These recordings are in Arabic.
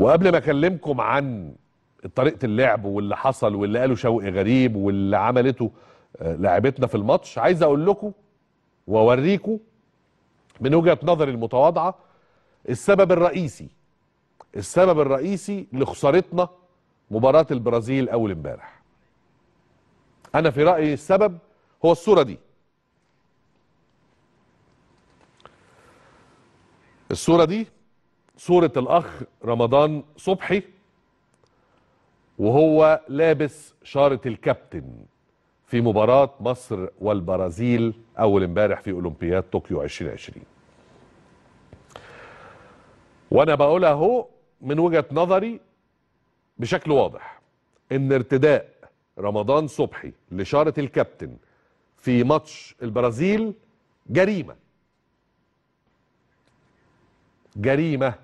وقبل ما اكلمكم عن طريقه اللعب واللي حصل واللي قاله شوقي غريب واللي عملته آه، لاعبتنا في الماتش عايز اقول لكم واوريكم من وجهه نظري المتواضعه السبب الرئيسي السبب الرئيسي لخسارتنا مباراه البرازيل اول امبارح انا في رايي السبب هو الصوره دي الصوره دي صورة الأخ رمضان صبحي وهو لابس شارة الكابتن في مباراة مصر والبرازيل أول امبارح في أولمبياد طوكيو 2020 وأنا بقولها أهو من وجهة نظري بشكل واضح إن ارتداء رمضان صبحي لشارة الكابتن في ماتش البرازيل جريمة جريمة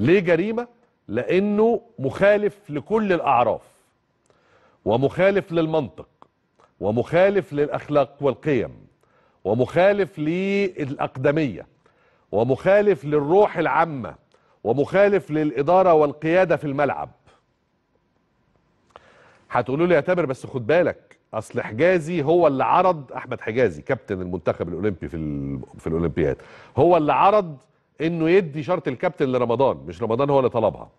ليه جريمة؟ لأنه مخالف لكل الأعراف ومخالف للمنطق ومخالف للأخلاق والقيم ومخالف للأقدمية ومخالف للروح العامة ومخالف للإدارة والقيادة في الملعب هتقولوا لي اعتبر بس خد بالك اصل حجازي هو اللي عرض احمد حجازي كابتن المنتخب الاولمبي في في الاولمبياد هو اللي عرض انه يدي شرط الكابتن لرمضان مش رمضان هو اللي طلبها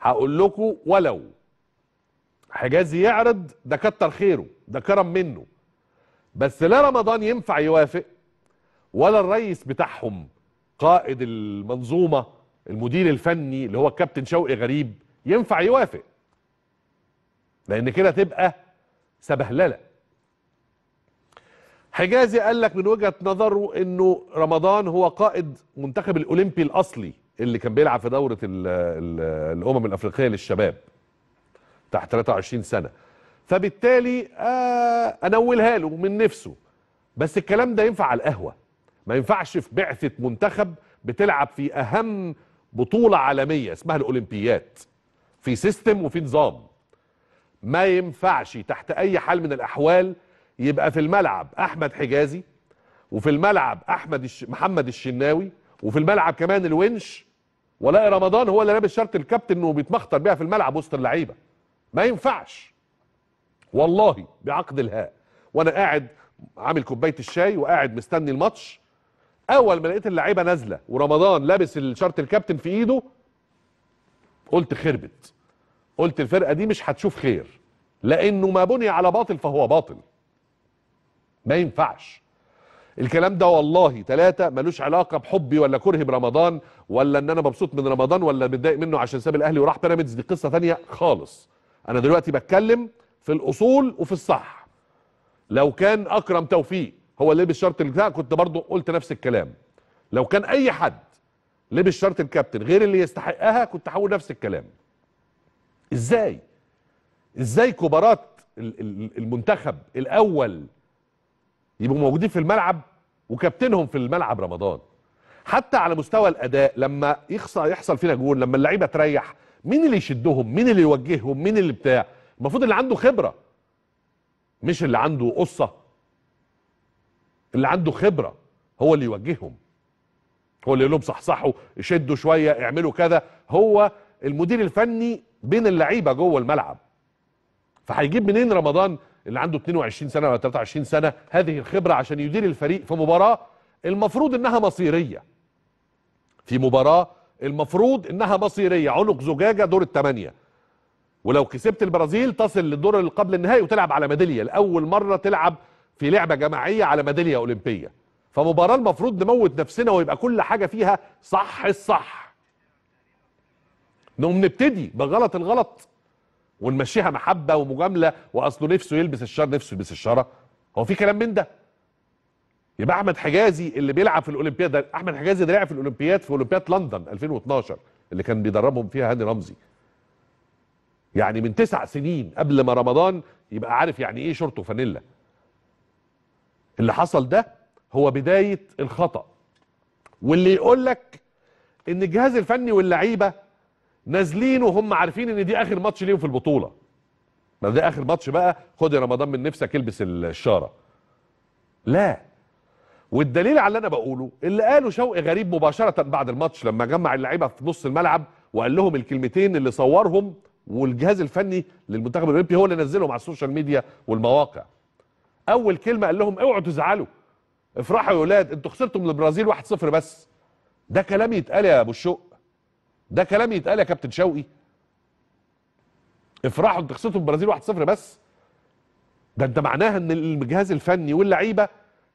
هقول لكم ولو حجازي يعرض ده كتر خيره ده كرم منه بس لا رمضان ينفع يوافق ولا الرئيس بتاعهم قائد المنظومه المدير الفني اللي هو الكابتن شوقي غريب ينفع يوافق لان كده تبقى سبهلله حجازي قال لك من وجهه نظره انه رمضان هو قائد منتخب الاولمبي الاصلي اللي كان بيلعب في دوره الـ الـ الامم الافريقيه للشباب تحت 23 سنه فبالتالي آه انولها له من نفسه بس الكلام ده ينفع على القهوه ما ينفعش في بعثه منتخب بتلعب في اهم بطوله عالميه اسمها الاولمبيات في سيستم وفي نظام ما ينفعش تحت اي حال من الاحوال يبقى في الملعب احمد حجازي وفي الملعب احمد الش... محمد الشناوي وفي الملعب كمان الونش ولا رمضان هو اللي لابس شرط الكابتن انه بيتمخطر بيها في الملعب وسط اللعيبه ما ينفعش والله بعقد الهاء وانا قاعد عامل كوبايه الشاي وقاعد مستني الماتش اول ما لقيت اللعيبه نازله ورمضان لابس الشرط الكابتن في ايده قلت خربت قلت الفرقه دي مش هتشوف خير لانه ما بني على باطل فهو باطل ما ينفعش الكلام ده والله ثلاثة ملوش علاقة بحبي ولا كرهي برمضان ولا ان انا مبسوط من رمضان ولا متضايق منه عشان ساب الاهلي وراح بيراميدز دي قصة ثانية خالص انا دلوقتي بتكلم في الاصول وفي الصح لو كان اكرم توفيق هو اللي لبس شرط البتاع كنت برضه قلت نفس الكلام لو كان اي حد لبس شرط الكابتن غير اللي يستحقها كنت هقول نفس الكلام ازاي ازاي كبارات المنتخب الاول يبقوا موجودين في الملعب وكابتنهم في الملعب رمضان حتى على مستوى الاداء لما يخسر يحصل فينا جول لما اللعيبه تريح مين اللي يشدهم مين اللي يوجههم مين اللي بتاع المفروض اللي عنده خبره مش اللي عنده قصه اللي عنده خبره هو اللي يوجههم هو اللي يقول لهم صحصحوا شدوا شويه اعملوا كذا هو المدير الفني بين اللعيبه جوه الملعب فهيجيب منين رمضان اللي عنده 22 سنه ولا 23 سنه هذه الخبره عشان يدير الفريق في مباراه المفروض انها مصيريه في مباراه المفروض انها مصيريه عنق زجاجه دور الثمانيه ولو كسبت البرازيل تصل للدور اللي قبل النهائي وتلعب على ميداليه لاول مره تلعب في لعبه جماعيه على ميداليه اولمبيه فمباراه المفروض نموت نفسنا ويبقى كل حاجه فيها صح الصح نقوم نبتدي بغلط الغلط ونمشيها محبه ومجامله واصله نفسه يلبس الشر نفسه يلبس الشاره هو في كلام من ده يبقى احمد حجازي اللي بيلعب في الاولمبياد ده احمد حجازي ده لعب في الاولمبياد في اولمبياد لندن 2012 اللي كان بيدربهم فيها هاني رمزي يعني من تسع سنين قبل ما رمضان يبقى عارف يعني ايه شورت وفانيلا اللي حصل ده هو بدايه الخطا واللي يقول لك ان الجهاز الفني واللعيبه نازلين وهم عارفين ان دي اخر ماتش ليهم في البطوله ما ده اخر ماتش بقى خد يا رمضان من نفسك البس الشاره لا والدليل على اللي انا بقوله اللي قاله شوقي غريب مباشره بعد الماتش لما جمع اللعيبه في نص الملعب وقال لهم الكلمتين اللي صورهم والجهاز الفني للمنتخب الاولمبي هو اللي نزلهم على السوشيال ميديا والمواقع اول كلمه قال لهم اوعوا تزعلوا افرحوا يا ولاد انتوا خسرتوا من البرازيل 1-0 بس ده كلام يتقال يا ابو الشوق ده كلام يتقال يا كابتن شوقي افرحوا انتوا خسرتوا البرازيل 1-0 بس ده انت معناها ان الجهاز الفني واللعيبه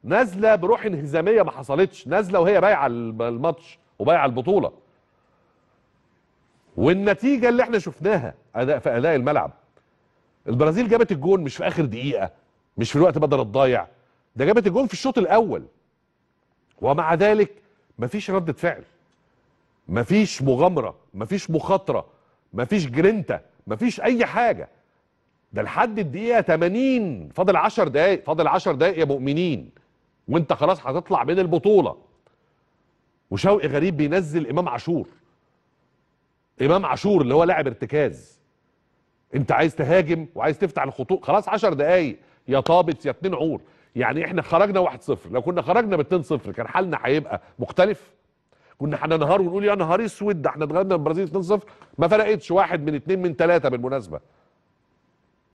نازله بروح انهزاميه ما حصلتش نازله وهي بايعه الماتش وبايعه البطوله والنتيجه اللي احنا شفناها اداء في اداء الملعب البرازيل جابت الجون مش في اخر دقيقه مش في الوقت بدل الضايع ده جابت الجون في الشوط الاول ومع ذلك مفيش ردة فعل مفيش مغامره مفيش مخاطره مفيش جرينتا مفيش اي حاجه ده لحد الدقيقه 80 فاضل 10 دقائق فاضل 10 دقائق يا مؤمنين وانت خلاص هتطلع من البطوله وشوقي غريب بينزل امام عاشور امام عاشور اللي هو لاعب ارتكاز انت عايز تهاجم وعايز تفتح الخطوط خلاص 10 دقائق يا طابت يا اتنين عور يعني احنا خرجنا 1-0 لو كنا خرجنا ب 2-0 كان حالنا هيبقى مختلف كنا هننهار ونقول يا نهار اسود احنا اتغلبنا البرازيل 2-0 ما فرقتش واحد من اثنين من ثلاثه بالمناسبه